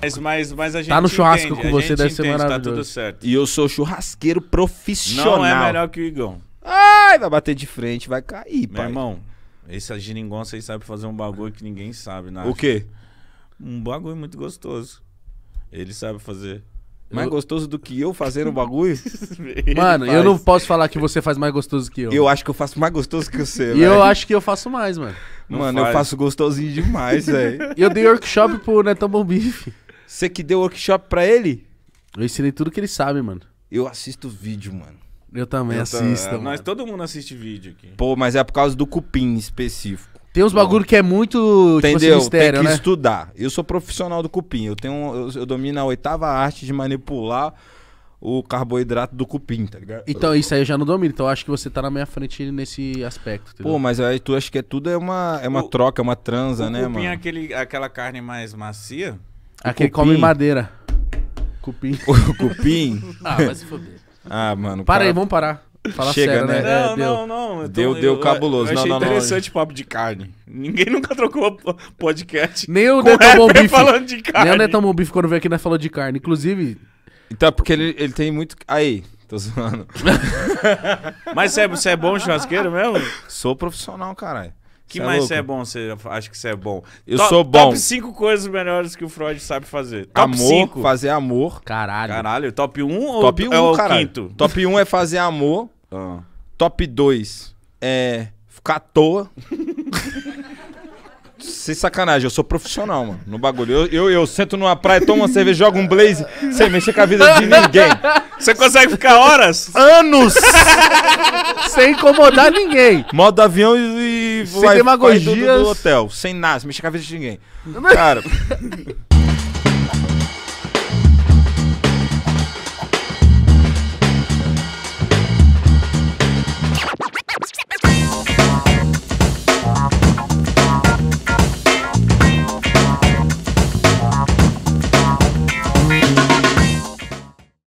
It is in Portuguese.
Mas, mas, mas a tá gente Tá no churrasco entende, com você deve ser maravilhoso. Tá tudo certo. E eu sou churrasqueiro profissional. Não é melhor que o Igão. Ai, vai bater de frente, vai cair, Meu pai. irmão, esse geringonça aí sabe fazer um bagulho que ninguém sabe, né? O quê? Um bagulho muito gostoso. Ele sabe fazer. Mais eu... gostoso do que eu fazer um bagulho? Mano, faz. eu não posso falar que você faz mais gostoso que eu. Eu acho que eu faço mais gostoso que você, E eu acho que eu faço mais, mano. Não mano, faz. eu faço gostosinho demais, velho. eu dei workshop pro Netão Bombife. Você que deu workshop pra ele? Eu ensinei tudo que ele sabe, mano. Eu assisto vídeo, mano. Eu também eu assisto. Nós todo mundo assiste vídeo aqui. Pô, mas é por causa do cupim específico. Tem uns bagulho que é muito Entendeu? Tipo, assim, mistério, Tem que né? estudar. Eu sou profissional do cupim. Eu tenho eu, eu domino a oitava arte de manipular o carboidrato do cupim, tá ligado? Então, isso aí eu já não domino. Então, acho que você tá na minha frente nesse aspecto. Entendeu? Pô, mas aí tu acha que é tudo é uma, é uma o, troca, é uma transa, né, mano? O cupim é aquele, aquela carne mais macia. Aquele come madeira. Cupim. O cupim? ah, vai se foder. Ah, mano. Para cara... aí, vamos parar. Fala Chega, sério, né? né? Não, é, não, não. Tô, deu, deu cabuloso. Eu achei não, não, interessante não. papo de carne. Ninguém nunca trocou podcast. Nem o Netão Bom falando de carne. Nem o Netão Bom quando veio aqui, nós falou de carne. Inclusive. Então, é porque ele, ele tem muito. Aí, tô zoando. Mas você é, você é bom churrasqueiro mesmo? Sou profissional, caralho que cê é mais você é, é bom? Você acha que você é bom? Eu top, sou bom. Top 5 coisas melhores que o Freud sabe fazer. Top amor, cinco. fazer amor. Caralho. Caralho, top 1 um, ou top é um, é o caralho. quinto? Top 1 um é fazer amor. Ah. Top 2 é ficar à toa. Sem sacanagem, eu sou profissional, mano. No bagulho. Eu, eu, eu sento numa praia, tomo uma cerveja, jogo um blaze, sem mexer com a vida de ninguém. Você consegue ficar horas? Anos! sem incomodar ninguém. Modo avião e, e sem vai, demagogias. Vai do, do hotel. Sem nada, sem mexer com a vida de ninguém. Cara.